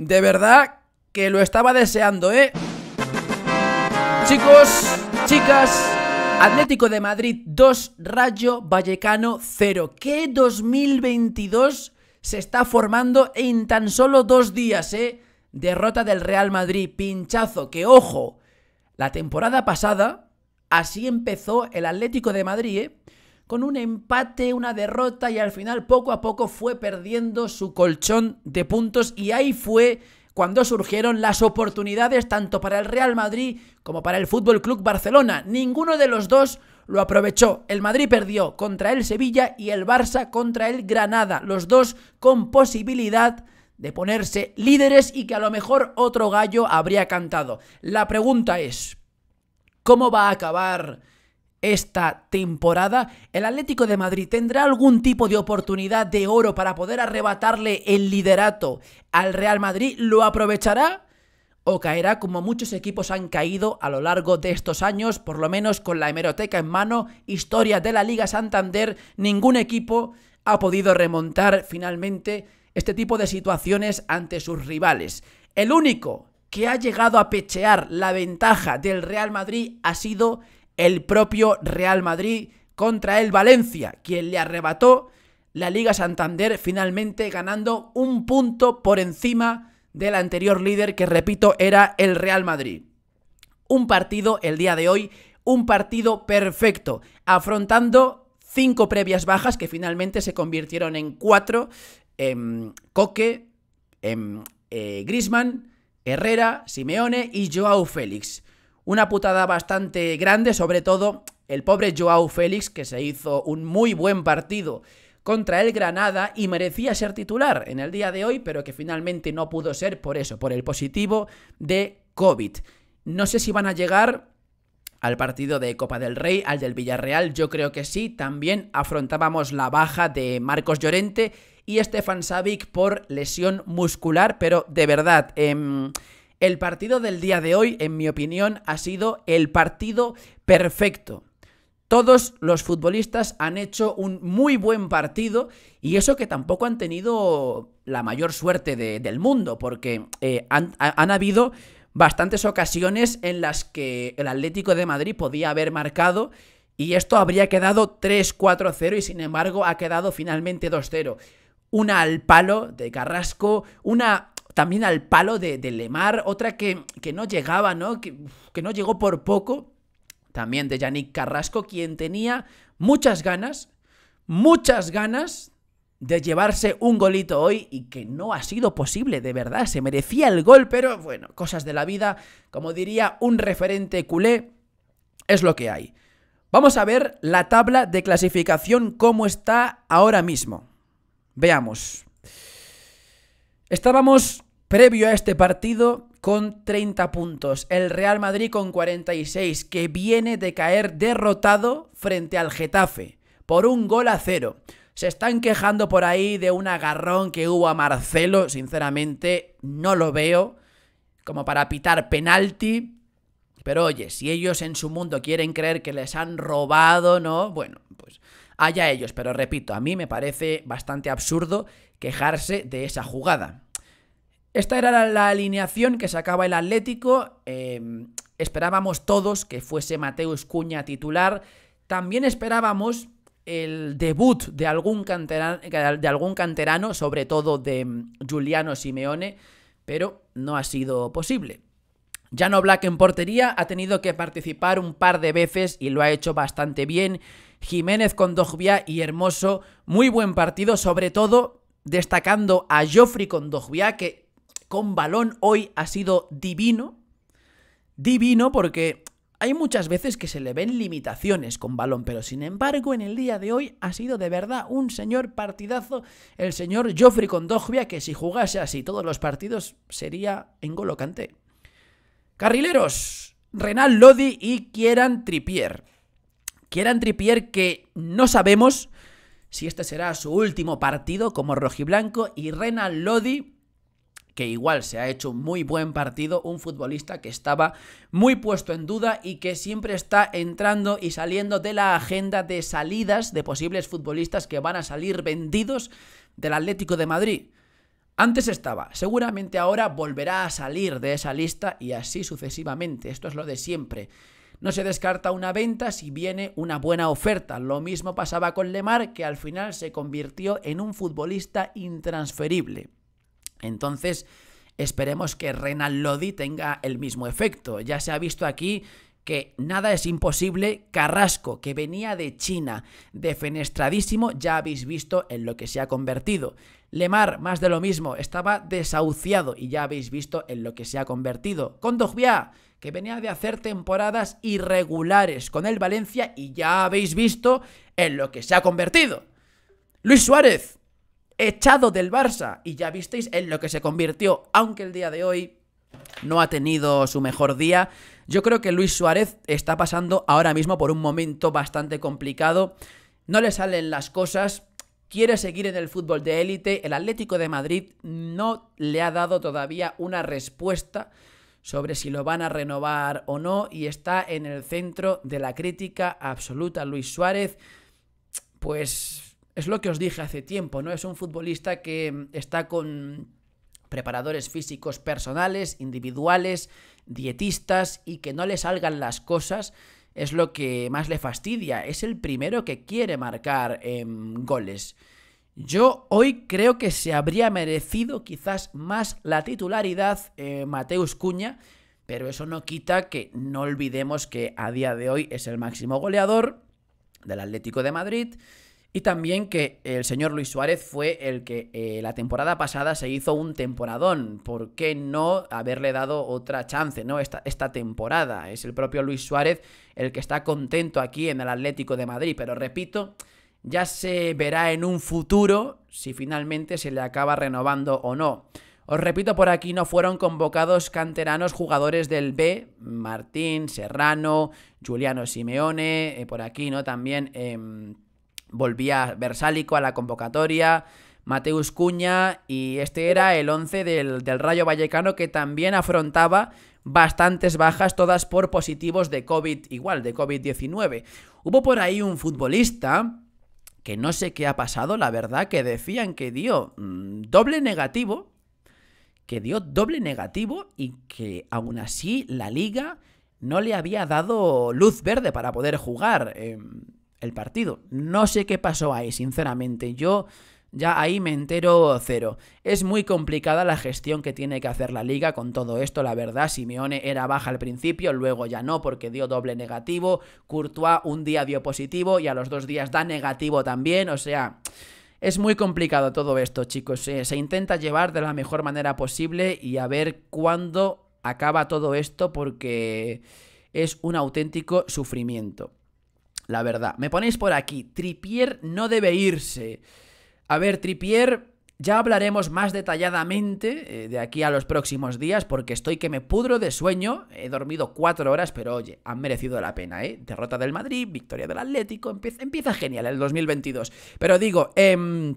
De verdad que lo estaba deseando, ¿eh? Chicos, chicas, Atlético de Madrid 2, Rayo Vallecano 0. ¿Qué 2022 se está formando en tan solo dos días, eh? Derrota del Real Madrid, pinchazo, que ojo, la temporada pasada así empezó el Atlético de Madrid, eh con un empate, una derrota y al final poco a poco fue perdiendo su colchón de puntos y ahí fue cuando surgieron las oportunidades tanto para el Real Madrid como para el Fútbol Club Barcelona. Ninguno de los dos lo aprovechó. El Madrid perdió contra el Sevilla y el Barça contra el Granada, los dos con posibilidad de ponerse líderes y que a lo mejor otro gallo habría cantado. La pregunta es, ¿cómo va a acabar esta temporada, el Atlético de Madrid tendrá algún tipo de oportunidad de oro para poder arrebatarle el liderato al Real Madrid, ¿lo aprovechará? ¿O caerá como muchos equipos han caído a lo largo de estos años, por lo menos con la hemeroteca en mano, historia de la Liga Santander, ningún equipo ha podido remontar finalmente este tipo de situaciones ante sus rivales? El único que ha llegado a pechear la ventaja del Real Madrid ha sido el propio Real Madrid contra el Valencia, quien le arrebató la Liga Santander finalmente ganando un punto por encima del anterior líder que repito era el Real Madrid. Un partido el día de hoy, un partido perfecto, afrontando cinco previas bajas que finalmente se convirtieron en cuatro. en em, Coque, en em, eh, Grisman, Herrera, Simeone y Joao Félix. Una putada bastante grande, sobre todo el pobre Joao Félix, que se hizo un muy buen partido contra el Granada y merecía ser titular en el día de hoy, pero que finalmente no pudo ser por eso, por el positivo de COVID. No sé si van a llegar al partido de Copa del Rey, al del Villarreal, yo creo que sí. También afrontábamos la baja de Marcos Llorente y Stefan Savic por lesión muscular, pero de verdad... Em, el partido del día de hoy, en mi opinión, ha sido el partido perfecto. Todos los futbolistas han hecho un muy buen partido y eso que tampoco han tenido la mayor suerte del mundo, porque eh, han, han habido bastantes ocasiones en las que el Atlético de Madrid podía haber marcado y esto habría quedado 3-4-0 y sin embargo ha quedado finalmente 2-0. Una al palo de Carrasco, una también al palo de, Lemar, otra que, no llegaba, ¿no? Que, que no llegó por poco, también de Yannick Carrasco, quien tenía muchas ganas, muchas ganas de llevarse un golito hoy y que no ha sido posible, de verdad, se merecía el gol, pero bueno, cosas de la vida, como diría un referente culé, es lo que hay. Vamos a ver la tabla de clasificación cómo está ahora mismo. Veamos. Estábamos previo a este partido con 30 puntos, el Real Madrid con 46, que viene de caer derrotado frente al Getafe por un gol a cero. Se están quejando por ahí de un agarrón que hubo a Marcelo, sinceramente no lo veo como para pitar penalti. Pero oye, si ellos en su mundo quieren creer que les han robado, ¿no? Bueno, pues haya ellos, pero repito, a mí me parece bastante absurdo quejarse de esa jugada. Esta era la alineación que sacaba el Atlético. Em, esperábamos todos que fuese Mateus Cuña titular. También esperábamos el debut de algún, canterano, de algún canterano, sobre todo de em, Giuliano Simeone, pero no ha sido posible no Black en portería ha tenido que participar un par de veces y lo ha hecho bastante bien. Jiménez con y Hermoso, muy buen partido, sobre todo destacando a Joffrey con que con balón hoy ha sido divino. Divino porque hay muchas veces que se le ven limitaciones con balón, pero sin embargo en el día de hoy ha sido de verdad un señor partidazo, el señor Joffrey Dogbia, que si jugase así todos los partidos sería engolocante. Carrileros, Renal Lodi y Kieran Tripier. Kieran Tripier que no sabemos si este será su último partido como rojiblanco y Renal Lodi que igual se ha hecho un muy buen partido, un futbolista que estaba muy puesto en duda y que siempre está entrando y saliendo de la agenda de salidas de posibles futbolistas que van a salir vendidos del Atlético de Madrid. Antes estaba, seguramente ahora volverá a salir de esa lista y así sucesivamente. Esto es lo de siempre. No se descarta una venta si viene una buena oferta. Lo mismo pasaba con Lemar, que al final se convirtió en un futbolista intransferible. Entonces, esperemos que Renan Lodi tenga el mismo efecto. Ya se ha visto aquí que nada es imposible, Carrasco, que venía de China, defenestradísimo, ya habéis visto en lo que se ha convertido. Lemar, más de lo mismo, estaba desahuciado y ya habéis visto en lo que se ha convertido. Con Dogbia, que venía de hacer temporadas irregulares con el Valencia y ya habéis visto en lo que se ha convertido. Luis Suárez, echado del Barça y ya visteis en lo que se convirtió, aunque el día de hoy no ha tenido su mejor día. Yo creo que Luis Suárez está pasando ahora mismo por un momento bastante complicado. No le salen las cosas, quiere seguir en el fútbol de élite, el Atlético de Madrid no le ha dado todavía una respuesta sobre si lo van a renovar o no y está en el centro de la crítica absoluta. Luis Suárez, pues es lo que os dije hace tiempo, ¿no? Es un futbolista que está con preparadores físicos personales, individuales, dietistas y que no le salgan las cosas es lo que más le fastidia. Es el primero que quiere marcar goles. Yo hoy creo que se habría merecido quizás más la titularidad eh, Mateus Cuña, pero eso no quita que no olvidemos que a día de hoy es el máximo goleador del Atlético de Madrid y también que el señor Luis Suárez fue el que eh, la temporada pasada se hizo un temporadón. ¿Por qué no haberle dado otra chance, no? Esta, esta temporada. Es el propio Luis Suárez el que está contento aquí en el Atlético de Madrid. Pero repito, ya se verá en un futuro si finalmente se le acaba renovando o no. Os repito, por aquí no fueron convocados canteranos jugadores del B, Martín, Serrano, Juliano Simeone, eh, por aquí, ¿no? También. Em, volvía Versálico a la convocatoria, Mateus Cuña y este era el 11 del, Rayo Vallecano que también afrontaba bastantes bajas, todas por positivos de COVID, igual, de COVID-19. Hubo por ahí un futbolista que no sé qué ha pasado, la verdad, que decían que dio mm, doble negativo, que dio doble negativo y que aún así la liga no le había dado luz verde para poder jugar. Em, el partido. No sé qué pasó ahí, sinceramente. Yo ya ahí me entero cero. Es muy complicada la gestión que tiene que hacer la liga con todo esto, la verdad. Simeone era baja al principio, luego ya no porque dio doble negativo. Courtois un día dio positivo y a los dos días da negativo también, o sea... Es muy complicado todo esto, chicos. Se, eh, se intenta llevar de la mejor manera posible y a ver cuándo acaba todo esto porque es un auténtico sufrimiento la verdad. Me ponéis por aquí, Tripier no debe irse. A ver, Tripier, ya hablaremos más detalladamente eh, de aquí a los próximos días porque estoy que me pudro de sueño. He dormido cuatro horas, pero oye, han merecido la pena, ¿eh? Derrota del Madrid, victoria del Atlético, empieza, genial el 2022. Pero digo, eh,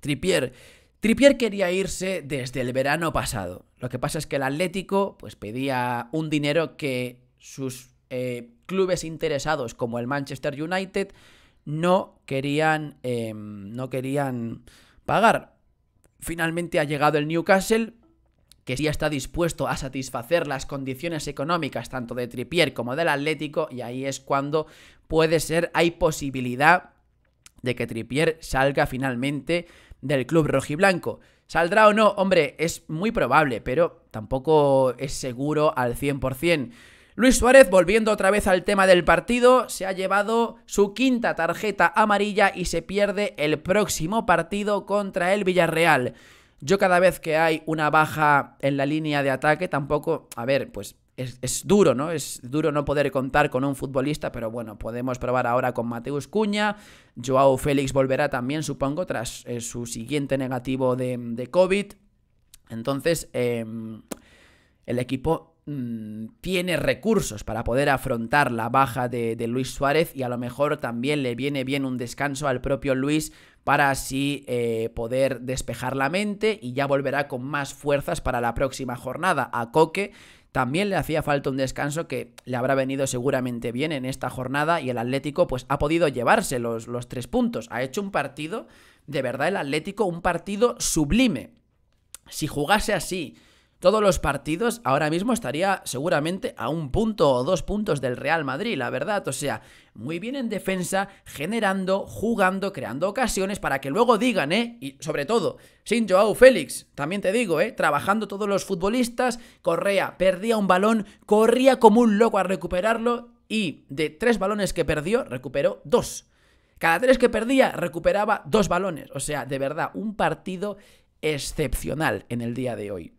Tripier... Tripier quería irse desde el verano pasado. Lo que pasa es que el Atlético pues pedía un dinero que sus eh, clubes interesados como el Manchester United no querían, em, no querían pagar. Finalmente ha llegado el Newcastle, que ya está dispuesto a satisfacer las condiciones económicas tanto de Trippier como del Atlético, y ahí es cuando puede ser, hay posibilidad de que Trippier salga finalmente del club rojiblanco. ¿Saldrá o no? Hombre, es muy probable, pero tampoco es seguro al 100%. Luis Suárez, volviendo otra vez al tema del partido, se ha llevado su quinta tarjeta amarilla y se pierde el próximo partido contra el Villarreal. Yo cada vez que hay una baja en la línea de ataque, tampoco, a ver, pues es, duro, ¿no? Es duro no poder contar con un futbolista, pero bueno, podemos probar ahora con Mateus Cuña. Joao Félix volverá también, supongo, tras eh, su siguiente negativo de, COVID. Entonces, em, el equipo Mm, tiene recursos para poder afrontar la baja de, Luis Suárez y a lo mejor también le viene bien un descanso al propio Luis para así eh, poder despejar la mente y ya volverá con más fuerzas para la próxima jornada a Coque también le hacía falta un descanso que le habrá venido seguramente bien en esta jornada y el Atlético pues ha podido llevarse los, tres puntos. Ha hecho un partido, de verdad el Atlético, un partido sublime. Si jugase así todos los partidos, ahora mismo estaría seguramente a un punto o dos puntos del Real Madrid, la verdad. O sea, muy bien en defensa, generando, jugando, creando ocasiones para que luego digan, ¿eh? Y sobre todo, sin Joao Félix, también te digo, ¿eh? Trabajando todos los futbolistas, Correa perdía un balón, corría como un loco a recuperarlo y de tres balones que perdió, recuperó dos. Cada tres que perdía, recuperaba dos balones. O sea, de verdad, un partido excepcional en el día de hoy.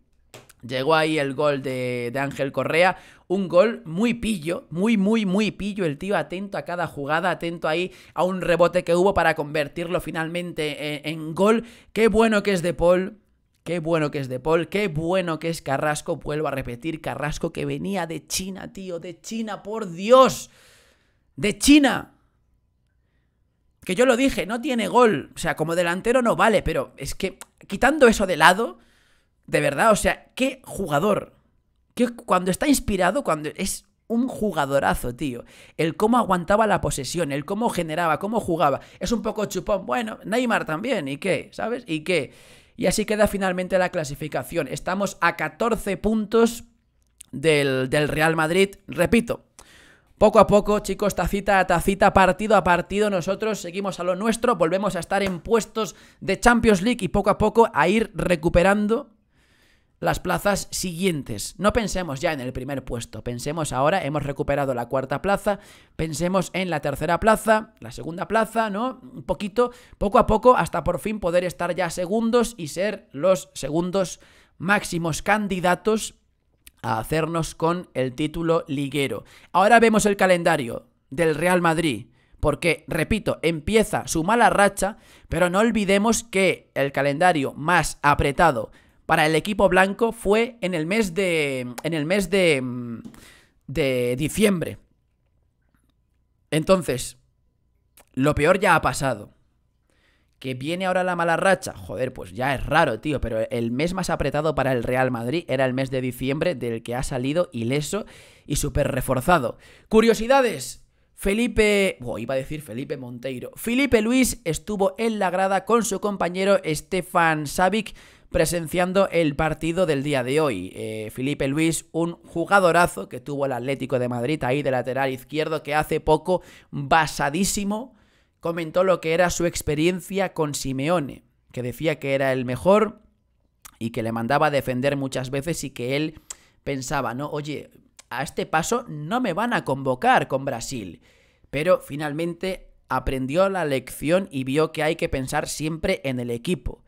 Llegó ahí el gol de, Ángel Correa, un gol muy pillo, muy, muy, muy pillo, el tío atento a cada jugada, atento ahí a un rebote que hubo para convertirlo finalmente en, en gol. Qué bueno que es de Paul, Qué bueno que es De Paul, qué bueno que es Carrasco. Vuelvo a repetir, Carrasco que venía de China, tío, de China, por Dios. De China. Que yo lo dije, no tiene gol. O sea, como delantero no vale, pero es que quitando eso de lado, de verdad, o sea, qué jugador. Que cuando está inspirado, cuando es un jugadorazo, tío. El cómo aguantaba la posesión, el cómo generaba, cómo jugaba. Es un poco chupón. Bueno, Neymar también, ¿y qué? ¿Sabes? ¿Y qué? Y así queda finalmente la clasificación. Estamos a 14 puntos del, del Real Madrid. Repito, poco a poco, chicos, tacita a tacita, partido a partido, nosotros seguimos a lo nuestro, volvemos a estar en puestos de Champions League y poco a poco a ir recuperando las plazas siguientes. No pensemos ya en el primer puesto, pensemos ahora, hemos recuperado la cuarta plaza, pensemos en la tercera plaza, la segunda plaza, ¿no? Un poquito, poco a poco, hasta por fin poder estar ya segundos y ser los segundos máximos candidatos a hacernos con el título liguero. Ahora vemos el calendario del Real Madrid porque, repito, empieza su mala racha, pero no olvidemos que el calendario más apretado para el equipo blanco fue en el mes de. En el mes de. Mm, de diciembre. Entonces, lo peor ya ha pasado. Que viene ahora la mala racha. Joder, pues ya es raro, tío. Pero el mes más apretado para el Real Madrid era el mes de diciembre, del que ha salido ileso y súper reforzado. Curiosidades. Felipe. iba a decir Felipe Monteiro. Felipe Luis estuvo en la grada con su compañero Stefan Savic presenciando el partido del día de hoy. Eh, Felipe Luis, un jugadorazo que tuvo el Atlético de Madrid ahí de lateral izquierdo, que hace poco, basadísimo, comentó lo que era su experiencia con Simeone, que decía que era el mejor y que le mandaba a defender muchas veces y que él pensaba, ¿no? Oye, a este paso no me van a convocar con Brasil. Pero finalmente aprendió la lección y vio que hay que pensar siempre en el equipo.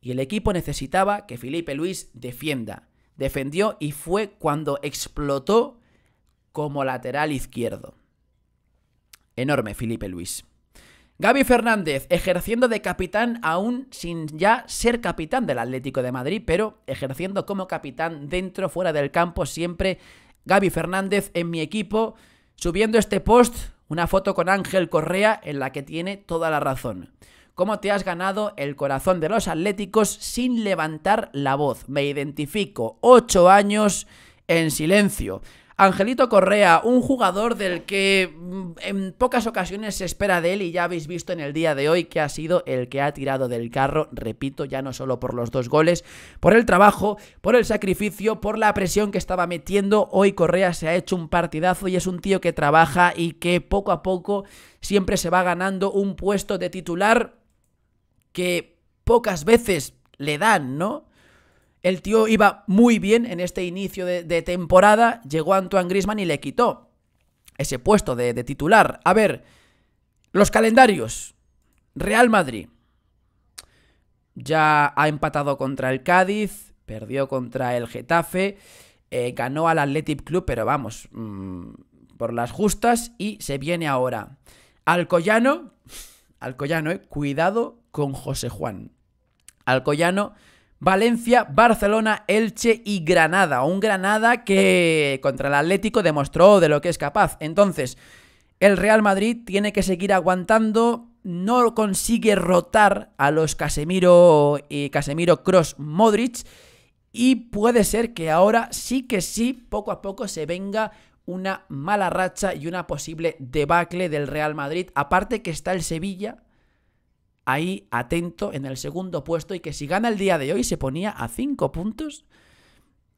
Y el equipo necesitaba que Felipe Luis defienda. Defendió y fue cuando explotó como lateral izquierdo. Enorme Felipe Luis. Gaby Fernández ejerciendo de capitán aún sin ya ser capitán del Atlético de Madrid, pero ejerciendo como capitán dentro, fuera del campo, siempre Gaby Fernández en mi equipo, subiendo este post, una foto con Ángel Correa en la que tiene toda la razón cómo te has ganado el corazón de los atléticos sin levantar la voz. Me identifico, ocho años en silencio. Angelito Correa, un jugador del que mm, en pocas ocasiones se espera de él y ya habéis visto en el día de hoy que ha sido el que ha tirado del carro, repito, ya no solo por los dos goles, por el trabajo, por el sacrificio, por la presión que estaba metiendo. Hoy Correa se ha hecho un partidazo y es un tío que trabaja y que poco a poco siempre se va ganando un puesto de titular que pocas veces le dan, ¿no? El tío iba muy bien en este inicio de, temporada, llegó Antoine Grisman y le quitó ese puesto de, titular. A ver, los calendarios. Real Madrid. Ya ha empatado contra el Cádiz, perdió contra el Getafe, eh, ganó al Athletic Club, pero vamos, mm, por las justas, y se viene ahora. Alcoyano, Alcoyano, eh. Cuidado con José Juan. Alcoyano, Valencia, Barcelona, Elche y Granada. Un Granada que contra el Atlético demostró de lo que es capaz. Entonces, el Real Madrid tiene que seguir aguantando. No consigue rotar a los Casemiro y Casemiro Cross Modric. Y puede ser que ahora sí que sí, poco a poco se venga una mala racha y una posible debacle del Real Madrid. Aparte que está el Sevilla ahí atento en el segundo puesto y que si gana el día de hoy se ponía a cinco puntos.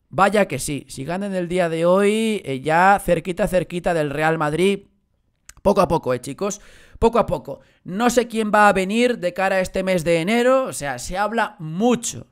Vaya que sí, si gana el día de hoy eh, ya cerquita, cerquita del Real Madrid. Poco a poco, eh, chicos. Poco a poco. No sé quién va a venir de cara a este mes de enero. O sea, se habla mucho.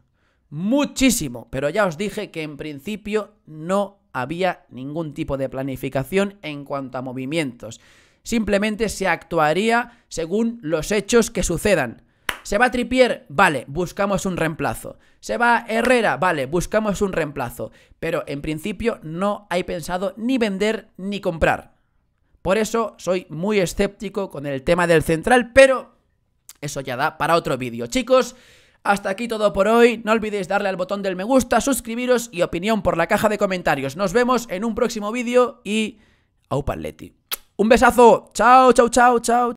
Muchísimo. Pero ya os dije que en principio no había ningún tipo de planificación en cuanto a movimientos. Simplemente se actuaría según los hechos que sucedan. Se va Tripier, vale, buscamos un reemplazo. Se va Herrera, vale, buscamos un reemplazo. Pero en principio no hay pensado ni vender ni comprar. Por eso soy muy escéptico con el tema del central, pero eso ya da para otro vídeo. Chicos, hasta aquí todo por hoy, no olvidéis darle al botón del me gusta, suscribiros y opinión por la caja de comentarios. Nos vemos en un próximo vídeo y... Au Paletti! Un besazo, chao, chao, chao, chao.